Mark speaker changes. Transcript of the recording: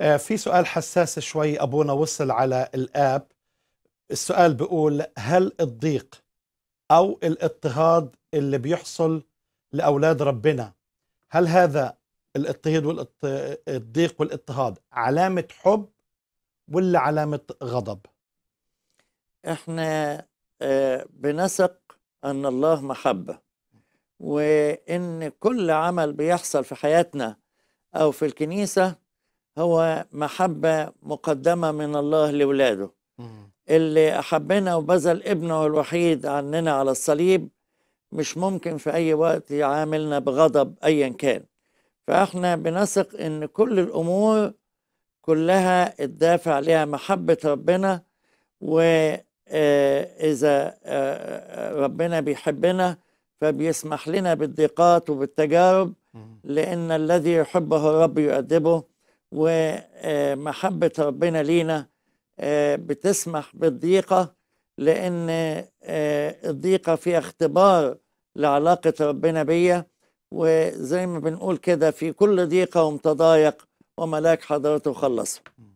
Speaker 1: آه، في سؤال حساس شوي أبونا وصل على الآب السؤال بيقول هل الضيق أو الاضطهاد اللي بيحصل لأولاد ربنا هل هذا الاضطهاد والضيق والاضطهاد علامة حب ولا علامة غضب احنا
Speaker 2: آه، بنثق أن الله محبة وإن كل عمل بيحصل في حياتنا أو في الكنيسة هو محبة مقدمة من الله لولاده اللي أحبنا وبذل ابنه الوحيد عننا على الصليب مش ممكن في أي وقت يعاملنا بغضب أيا كان فإحنا بنثق إن كل الأمور كلها الدافع لها محبة ربنا وإذا آه، آه، آه، ربنا بيحبنا فبيسمح لنا بالضيقات وبالتجارب لأن الذي يحبه الرب يؤدبه ومحبة ربنا لينا آه، بتسمح بالضيقة لأن آه، الضيقة فيها اختبار لعلاقة ربنا بيا وزي ما بنقول كده في كل ضيقة ومتضايق وملاك حضرته
Speaker 1: خلصه